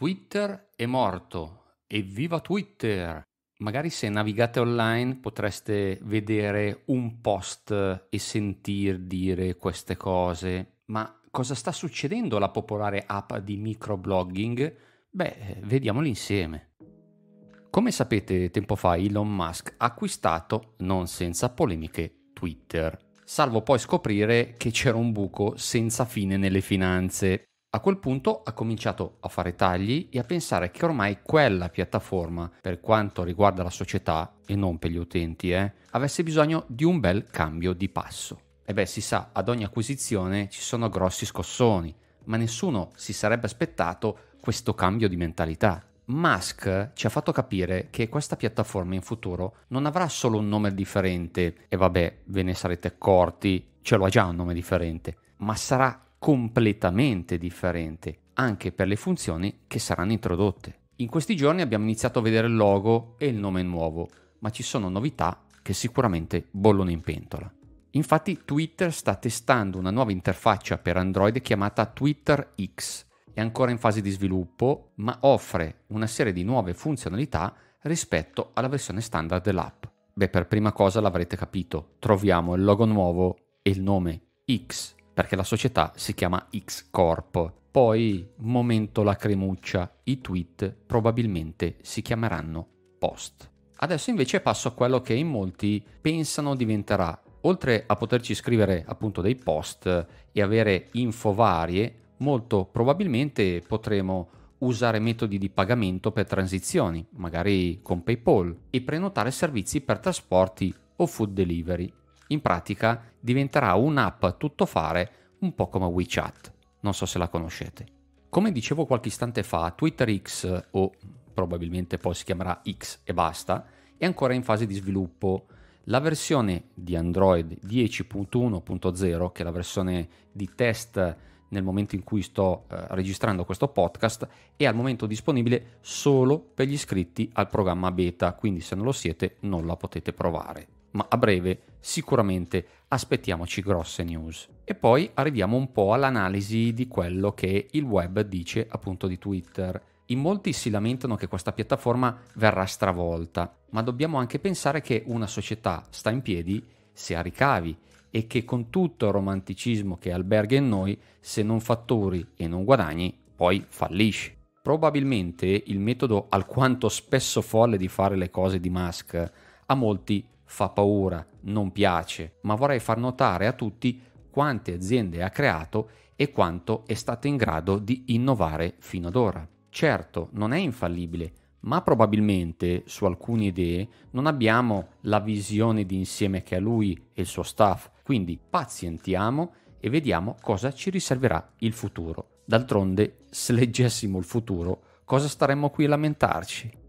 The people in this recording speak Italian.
Twitter è morto. Evviva Twitter! Magari se navigate online potreste vedere un post e sentir dire queste cose. Ma cosa sta succedendo alla popolare app di microblogging? Beh, vediamolo insieme. Come sapete, tempo fa Elon Musk ha acquistato, non senza polemiche, Twitter, salvo poi scoprire che c'era un buco senza fine nelle finanze a quel punto ha cominciato a fare tagli e a pensare che ormai quella piattaforma, per quanto riguarda la società e non per gli utenti, eh, avesse bisogno di un bel cambio di passo. E beh, si sa, ad ogni acquisizione ci sono grossi scossoni, ma nessuno si sarebbe aspettato questo cambio di mentalità. Musk ci ha fatto capire che questa piattaforma in futuro non avrà solo un nome differente, e vabbè, ve ne sarete accorti, ce l'ha già un nome differente, ma sarà completamente differente, anche per le funzioni che saranno introdotte. In questi giorni abbiamo iniziato a vedere il logo e il nome nuovo, ma ci sono novità che sicuramente bollono in pentola. Infatti Twitter sta testando una nuova interfaccia per Android chiamata Twitter X. È ancora in fase di sviluppo, ma offre una serie di nuove funzionalità rispetto alla versione standard dell'app. Beh, per prima cosa l'avrete capito, troviamo il logo nuovo e il nome X perché la società si chiama X Corp. Poi, momento lacrimuccia, i tweet probabilmente si chiameranno post. Adesso invece passo a quello che in molti pensano diventerà. Oltre a poterci scrivere appunto dei post e avere info varie, molto probabilmente potremo usare metodi di pagamento per transizioni, magari con PayPal, e prenotare servizi per trasporti o food delivery in pratica diventerà un'app tuttofare un po' come WeChat. Non so se la conoscete. Come dicevo qualche istante fa, Twitter X, o probabilmente poi si chiamerà X e basta, è ancora in fase di sviluppo. La versione di Android 10.1.0, che è la versione di test nel momento in cui sto eh, registrando questo podcast, è al momento disponibile solo per gli iscritti al programma beta, quindi se non lo siete non la potete provare. Ma a breve sicuramente aspettiamoci grosse news. E poi arriviamo un po' all'analisi di quello che il web dice appunto di Twitter. In molti si lamentano che questa piattaforma verrà stravolta, ma dobbiamo anche pensare che una società sta in piedi se ha ricavi e che con tutto il romanticismo che alberga in noi, se non fatturi e non guadagni, poi fallisci. Probabilmente il metodo alquanto spesso folle di fare le cose di Musk a molti fa paura, non piace, ma vorrei far notare a tutti quante aziende ha creato e quanto è stato in grado di innovare fino ad ora. Certo, non è infallibile, ma probabilmente su alcune idee non abbiamo la visione di insieme che ha lui e il suo staff, quindi pazientiamo e vediamo cosa ci riserverà il futuro. D'altronde, se leggessimo il futuro, cosa staremmo qui a lamentarci?